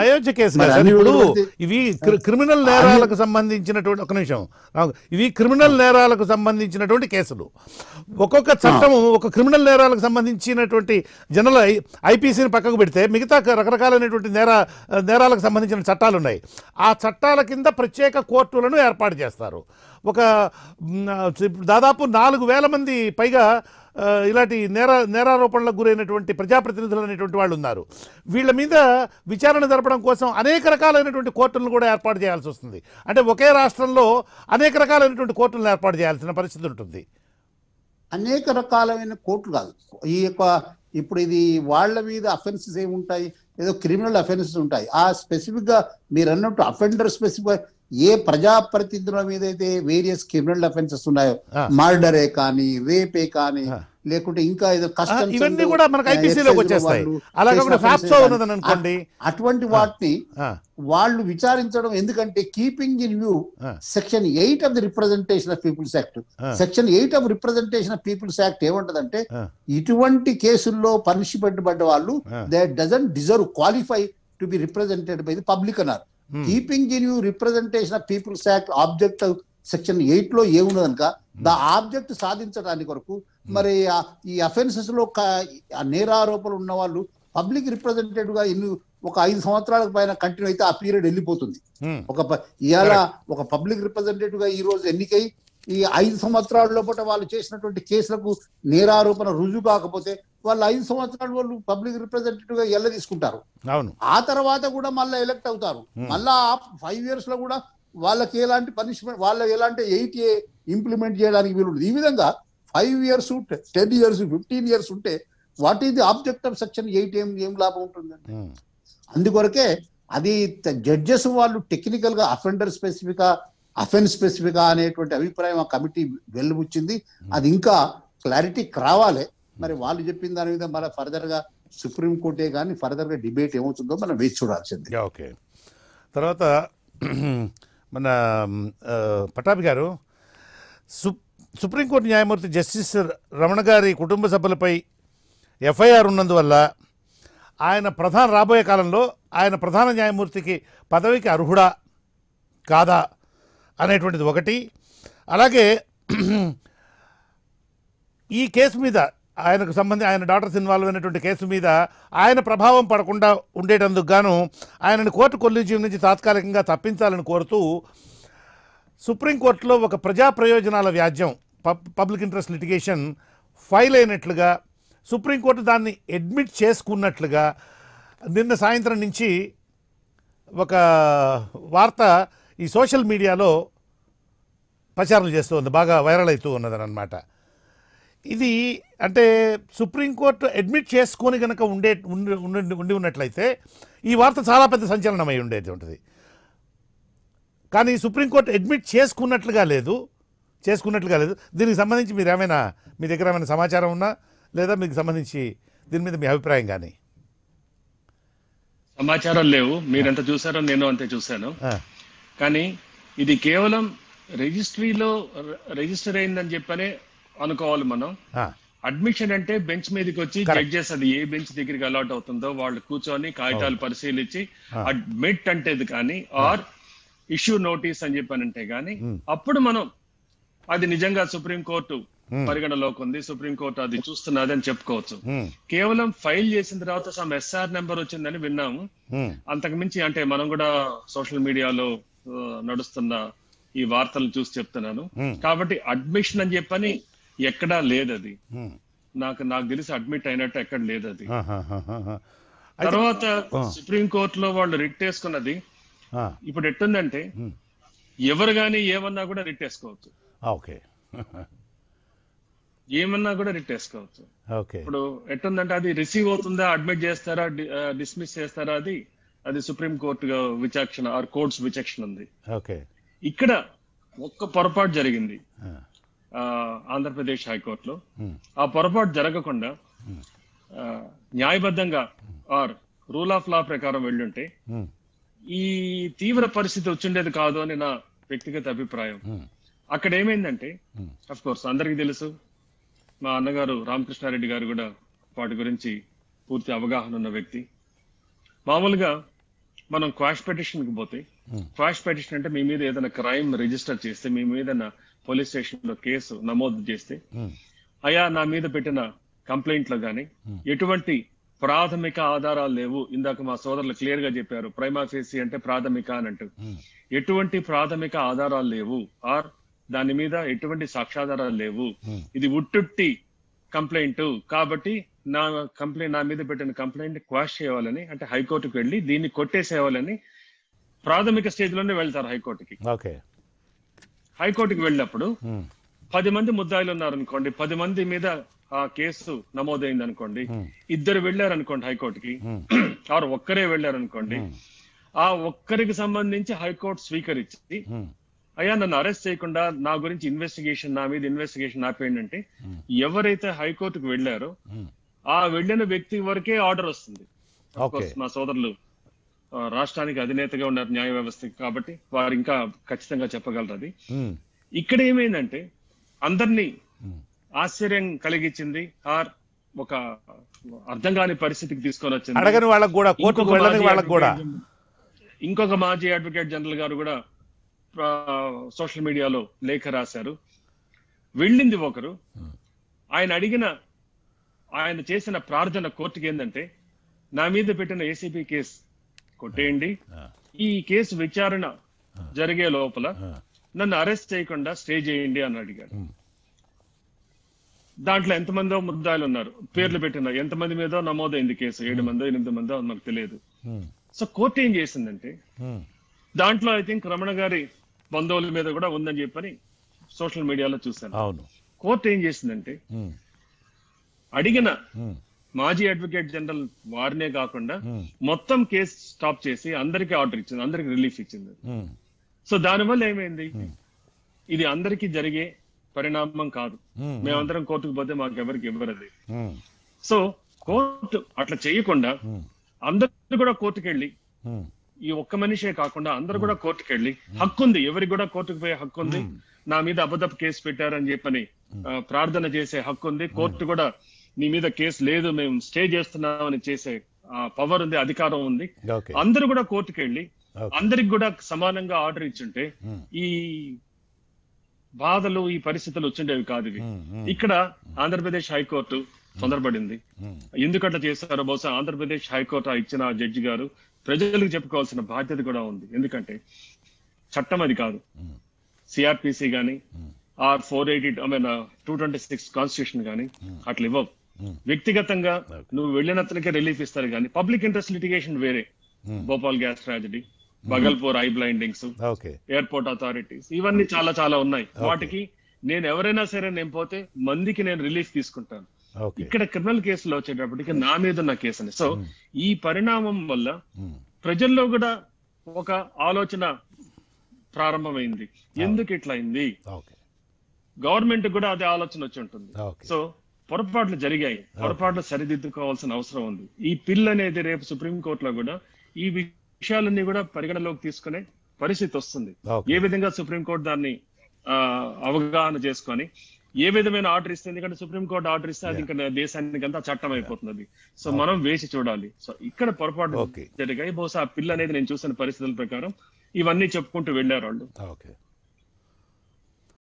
Ayodhya case ఇప్పుడు ఇవి criminal నేరాలకు సంబంధించినటువంటి ఒక నిమిషం ఇవి క్రిమినల్ నేరాలకు సంబంధించినటువంటి కేసులు ఒక్కొక్క చట్టము ఒక క్రిమినల్ నేరాలకు సంబంధించినటువంటి జనరల్ ఐపీసీని పక్కకు పెడితే మిగతా రకరకాలైనటువంటి నేర నేరాలకు సంబంధించిన చట్టాలు ఉన్నాయి ఆ చట్టాల కింద ప్రత్యేక కోర్టులను ఏర్పాటు చేస్తారు ఒక దాదాపు నాలుగు వేల మంది పైగా ఇలాంటి నేర నేరారోపణలకు గురైనటువంటి ప్రజాప్రతినిధులు అనేటువంటి వాళ్ళు ఉన్నారు వీళ్ళ మీద విచారణ జరపడం కోసం అనేక రకాలైనటువంటి కోర్టులను కూడా ఏర్పాటు చేయాల్సి వస్తుంది అంటే ఒకే రాష్ట్రంలో అనేక రకాలైనటువంటి కోర్టులను ఏర్పాటు చేయాల్సిన పరిస్థితి ఉంటుంది అనేక రకాలైన కోర్టులు కాదు ఈ యొక్క ఇప్పుడు ఇది వాళ్ళ మీద అఫెన్సెస్ ఉంటాయి ఏదో క్రిమినల్ అఫెన్సెస్ ఉంటాయి ఆ స్పెసిఫిక్గా మీరు అన్నట్టు అఫెండర్ స్పెసిఫిక్ ఏ ప్రజాప్రతినిధుల మీద అయితే వేరియస్ క్రిమినల్ అఫెన్సెస్ ఉన్నాయో మర్డరే కానీ రేపే కానీ లేకుంటే ఇంకా ఏదో కష్టం ఇవన్నీ కూడా మనకు ఐపీసీలోకి వచ్చేస్తాయి అలాగే అనుకోండి అటువంటి వాటిని వాళ్ళు విచారించడం ఎందుకంటే keeping in view section eight of the representation of people's act section eight of representation of people's act ఏమంటదంటే ఇటువంటి కేసుల్లో పనిష్మెంట్ పడ్డ వాళ్ళు they doesn't deserve qualify to be represented by the public అన్నారు keeping in view representation of people's act object section eight లో ఏమున్నది కనుక hmm. దా object సాధించడానికి కొరకు hmm. మరి ఈ అఫెన్సెస్ లో నేరారోపణలు ఉన్న వాళ్ళు పబ్లిక్ రిప్రజెంటేటివ్ గా ఎన్ని ఒక ఐదు సంవత్సరాల పైన కంటిన్యూ అయితే ఆ పీరియడ్ వెళ్ళిపోతుంది hmm. ఒక ఇవాళ ఒక పబ్లిక్ రిప్రజెంటేటివ్ గా ఈ రోజు ఎన్నికై ఈ ఐదు సంవత్సరాల లోపల వాళ్ళు చేసినటువంటి కేసులకు నేరారోపణ రుజువు కాకపోతే వాళ్ళు ఐదు సంవత్సరాలు వాళ్ళు పబ్లిక్ రిప్రజెంటేటివ్ గా ఎల్ల తీసుకుంటారు అవును ఆ తర్వాత కూడా మళ్ళీ ఎలక్ట్ అవుతారు మళ్ళా ఫైవ్ ఇయర్స్ లో కూడా వాళ్ళకి ఎలాంటి పనిష్మెంట్ వాళ్ళకి ఎలాంటి ఎయిట్ ఏ ఇంప్లిమెంట్ చేయడానికి వీలు ఈ విధంగా five years ten years fifteen years ఉంటే what is the object of section eight ఏం ఏం లాభం ఉంటుందండి అందుకొరకే అది జడ్జెస్ వాళ్ళు టెక్నికల్ గా అఫెండర్ స్పెసిఫిక్ అఫెన్స్ స్పెసిఫిక్ అనేటువంటి అభిప్రాయం ఆ కమిటీ వెల్లుబుచ్చింది అది ఇంకా క్లారిటీ రావాలి మరి వాళ్ళు చెప్పిన దాని మీద ఫర్దర్ ఫర్దర్గా సుప్రీంకోర్టే కానీ ఫర్దర్గా డిబేట్ ఏమవుతుందో మనం వేచి చూడాల్సింది ఓకే తర్వాత మన పటాపి గారు సుప్రీంకోర్టు న్యాయమూర్తి జస్టిస్ రమణ గారి కుటుంబ సభ్యులపై ఎఫ్ఐఆర్ ఉన్నందువల్ల ఆయన ప్రధాన రాబోయే కాలంలో ఆయన ప్రధాన న్యాయమూర్తికి పదవికి అర్హుడా కాదా అనేటువంటిది ఒకటి అలాగే ఈ కేసు మీద ఆయనకు సంబంధించి ఆయన డాటర్స్ ఇన్వాల్వ్ అయినటువంటి కేసు మీద ఆయన ప్రభావం పడకుండా ఉండేటందుకు గాను ఆయనను కోర్టు కొలీజియం నుంచి తాత్కాలికంగా తప్పించాలని కోరుతూ సుప్రీంకోర్టులో ఒక ప్రజా ప్రయోజనాల వ్యాజ్యం పబ్లిక్ ఇంట్రెస్ట్ లిటిగేషన్ ఫైల్ అయినట్లుగా సుప్రీంకోర్టు దాన్ని అడ్మిట్ చేసుకున్నట్లుగా నిన్న సాయంత్రం నుంచి ఒక వార్త ఈ సోషల్ మీడియాలో ప్రచారం చేస్తూ ఉంది బాగా వైరల్ అవుతూ ఉన్నదనమాట ఇది అంటే సుప్రీంకోర్టు అడ్మిట్ చేసుకొని కనుక ఉండే ఉండి ఉండి ఉన్నట్లయితే ఈ వార్త చాలా పెద్ద సంచలనమై ఉండేది ఉంటుంది కానీ సుప్రీంకోర్టు అడ్మిట్ చేసుకున్నట్లుగా లేదు చేసుకున్నట్లుగా లేదు దీనికి సంబంధించి మీరు ఏమైనా మీ దగ్గర ఏమైనా సమాచారం ఉన్నా లేదా మీకు సంబంధించి దీని మీద మీ అభిప్రాయం కానీ సమాచారం లేవు మీరెంత చూసారో నేను అంతే చూశాను కానీ ఇది కేవలం రిజిస్ట్రీలో రిజిస్టర్ అయిందని చెప్పనే అనుకోవాలి మనం అడ్మిషన్ అంటే బెంచ్ మీదకి వచ్చి జడ్జెస్ అది ఏ బెంచ్ దగ్గరికి అలాట్ అవుతుందో వాళ్ళు కూర్చొని కాగితాలు పరిశీలించి అడ్మిట్ అంటేది కానీ ఆర్ ఇష్యూ నోటీస్ అని చెప్పానంటే కానీ అప్పుడు మనం అది నిజంగా సుప్రీంకోర్టు పరిగణలోకి ఉంది సుప్రీంకోర్టు అది చూస్తున్నది అని చెప్పుకోవచ్చు కేవలం ఫైల్ చేసిన తర్వాత సమ్ ఎస్ఆర్ నెంబర్ వచ్చిందని విన్నాము అంతకు మించి అంటే మనం కూడా సోషల్ మీడియాలో నడుస్తున్న ఈ వార్తలు చూసి చెప్తున్నాను కాబట్టి అడ్మిషన్ అని చెప్పని ఎక్కడా లేదు అది నాకు నాకు తెలిసి అడ్మిట్ అయినట్టు ఎక్కడ లేదు అది తర్వాత సుప్రీం కోర్టులో వాళ్ళు రిట్ వేసుకున్నది ఇప్పుడు ఎట్టుందంటే ఎవరు కానీ ఏమన్నా కూడా రిట్ వేసుకోవచ్చు ఏమన్నా కూడా రిట్ వేసుకోవచ్చు ఇప్పుడు ఎట్టుందంటే అది రిసీవ్ అవుతుందా అడ్మిట్ చేస్తారా డిస్మిస్ చేస్తారా అది అది సుప్రీం కోర్టు విచక్షణ ఆర్ కోర్ట్స్ విచక్షణ ఉంది ఇక్కడ ఒక్క పొరపాటు జరిగింది ఆంధ్రప్రదేశ్ హైకోర్టులో ఆ పొరపాటు జరగకుండా న్యాయబద్ధంగా ఆర్ రూల్ ఆఫ్ లా ప్రకారం వెళ్ళుంటే ఈ తీవ్ర పరిస్థితి వచ్చిండేది కాదు అని నా వ్యక్తిగత అభిప్రాయం అక్కడ ఏమైందంటే అఫ్ కోర్స్ అందరికీ తెలుసు మా అన్నగారు రామకృష్ణారెడ్డి గారు కూడా వాటి గురించి పూర్తి అవగాహన ఉన్న వ్యక్తి మామూలుగా మనం క్వాష్ పెటిషన్కి పోతే క్వాష్ పెటిషన్ అంటే మీ మీద ఏదైనా క్రైమ్ రిజిస్టర్ చేస్తే మీ మీద పోలీస్ స్టేషన్ లో కేసు నమోదు చేస్తే hmm. అయా నా మీద పెట్టిన కంప్లైంట్లు గాని hmm. ఎటువంటి ప్రాథమిక ఆధారాలు లేవు ఇందాక మా సోదరులు క్లియర్ గా చెప్పారు ప్రైమాఫేసి అంటే ప్రాథమిక అని అంటూ hmm. ఎటువంటి ప్రాథమిక ఆధారాలు లేవు ఆర్ దాని మీద ఎటువంటి సాక్ష్యాధారాలు లేవు ఇది ఉట్టుట్టి కంప్లైంట్ కాబట్టి నా కంప్లైంట్ నా మీద పెట్టిన కంప్లైంట్ క్వాష్ చేయాలని అంటే హైకోర్టుకు వెళ్ళి దీన్ని కొట్టేసేయాలని ప్రాథమిక స్టేజ్ లోనే వెళ్తారు హైకోర్టుకి హైకోర్టుకి వెళ్ళినప్పుడు hmm. పది మంది ముద్దాయిలు ఉన్నారు అనుకోండి పది మంది మీద ఆ కేసు నమోదైంది అనుకోండి hmm. ఇద్దరు వెళ్ళారు అనుకోండి హైకోర్టుకి hmm. ఆరు ఒక్కరే వెళ్ళారు అనుకోండి ఆ ఒక్కరికి సంబంధించి హైకోర్టు స్వీకరించి అయ్యా నన్ను అరెస్ట్ చేయకుండా నా గురించి ఇన్వెస్టిగేషన్ నా మీద ఇన్వెస్టిగేషన్ ఆపేయండి అంటే ఎవరైతే హైకోర్టుకు వెళ్ళారో ఆ వెళ్ళిన వ్యక్తి వరకే ఆర్డర్ వస్తుంది మా సోదరులు రాష్ట్రానికి అధినేతగా ఉన్నారు న్యాయ వ్యవస్థకి కాబట్టి వారు ఇంకా ఖచ్చితంగా చెప్పగలరు అది hmm. ఇక్కడ ఏమైందంటే అందరినీ ఆశ్చర్యం కలిగించింది ఆర్ ఒక అర్థం కాని పరిస్థితికి తీసుకొని వచ్చింది ఇంకొక మాజీ అడ్వకేట్ జనరల్ గారు కూడా సోషల్ మీడియాలో లేఖ రాశారు వెళ్ళింది ఒకరు ఆయన అడిగిన ఆయన చేసిన ప్రార్థన కోర్టుకి ఏంటంటే నా మీద పెట్టిన ఏసీబీ కేసు కొట్టేయండి ఈ కేసు విచారణ జరిగే లోపల నన్ను అరెస్ట్ చేయకుండా స్టే చేయండి అని అడిగాడు దాంట్లో ఎంతమందో ముద్దాయిలు ఉన్నారు పేర్లు పెట్టినారు ఎంతమంది మీద నమోదైంది కేసు ఏడు మందో ఎనిమిది మందో నాకు తెలియదు సో కోర్టు ఏం చేసిందంటే దాంట్లో ఐ థింక్ రమణ గారి బంధువుల మీద కూడా ఉందని చెప్పని సోషల్ మీడియాలో చూశాను కోర్టు ఏం చేసిందంటే అడిగిన మాజీ అడ్వకేట్ జనరల్ వారినే కాకుండా hmm. మొత్తం కేసు స్టాప్ చేసి అందరికీ ఆర్డర్ ఇచ్చింది అందరికి రిలీఫ్ ఇచ్చింది hmm. సో దానివల్ల ఏమైంది hmm. ఇది అందరికీ జరిగే పరిణామం కాదు మేమందరం కోర్టుకు పోతే మాకు ఎవరికి ఇవ్వరది సో కోర్టు అట్లా చేయకుండా అందరు కూడా కోర్టుకు వెళ్ళి ఈ ఒక్క మనిషే కాకుండా అందరు కూడా కోర్టుకు వెళ్ళి హక్కు ఉంది ఎవరికి కూడా కోర్టుకు పోయే హక్కు ఉంది నా మీద అబద్ధపు కేసు పెట్టారని చెప్పని ప్రార్థన చేసే హక్కు ఉంది కోర్టు కూడా నీ మీద కేసు లేదు మేము స్టే చేస్తున్నాం అని చేసే పవర్ ఉంది అధికారం ఉంది అందరూ కూడా కోర్టుకు వెళ్ళి అందరికి కూడా సమానంగా ఆర్డర్ ఇచ్చుంటే ఈ బాధలు ఈ పరిస్థితులు వచ్చిండేవి కాదు ఇవి ఇక్కడ ఆంధ్రప్రదేశ్ హైకోర్టు తొందరపడింది ఎందుకట్లా చేస్తారో బహుశా ఆంధ్రప్రదేశ్ హైకోర్టు ఇచ్చిన జడ్జి గారు ప్రజలకు చెప్పుకోవాల్సిన బాధ్యత కూడా ఉంది ఎందుకంటే చట్టం అది కాదు సిఆర్పిసి గాని or four eighty I mean two twenty six constitution కానీ అట్లా ఇవ్వవు వ్యక్తిగతంగా నువ్వు వెళ్ళిన రిలీఫ్ ఇస్తారు కానీ పబ్లిక్ ఇంట్రెస్ట్ లిటిగేషన్ వేరే hmm. Bhopal gas tragedy Bhagalpur eye blindings airport authorities ఇవన్నీ hmm. చాలా చాలా ఉన్నాయి వాటికి నేను ఎవరైనా సరే నేను పోతే మందికి నేను రిలీఫ్ తీసుకుంటాను ఇక్కడ క్రిమినల్ కేసులో వచ్చేటప్పటికి నా మీద ఉన్న కేసుని సో hmm. ఈ పరిణామం వల్ల ప్రజల్లో కూడా ఒక ఆలోచన ప్రారంభమైంది ఎందుకు ఇట్లా అయింది గవర్నమెంట్ కూడా అదే ఆలోచన వచ్చి ఉంటుంది సో పొరపాట్లు జరిగాయి పొరపాట్లు సరిదిద్దుకోవాల్సిన అవసరం ఉంది ఈ పిల్ అనేది రేపు సుప్రీంకోర్టులో కూడా ఈ విషయాలన్నీ కూడా పరిగణలోకి తీసుకునే పరిస్థితి వస్తుంది ఏ విధంగా సుప్రీంకోర్టు దాన్ని అవగాహన చేసుకొని ఏ విధమైన ఆర్డర్ ఇస్తుంది ఎందుకంటే సుప్రీంకోర్టు ఆర్డర్ ఇస్తే అది ఇంకా దేశానికి అంతా చట్టం అయిపోతుంది సో మనం వేసి చూడాలి సో ఇక్కడ పొరపాటు జరిగాయి బహుశా ఆ పిల్ల అనేది నేను చూసిన పరిస్థితుల ప్రకారం ఇవన్నీ చెప్పుకుంటూ వెళ్ళారు వాళ్ళు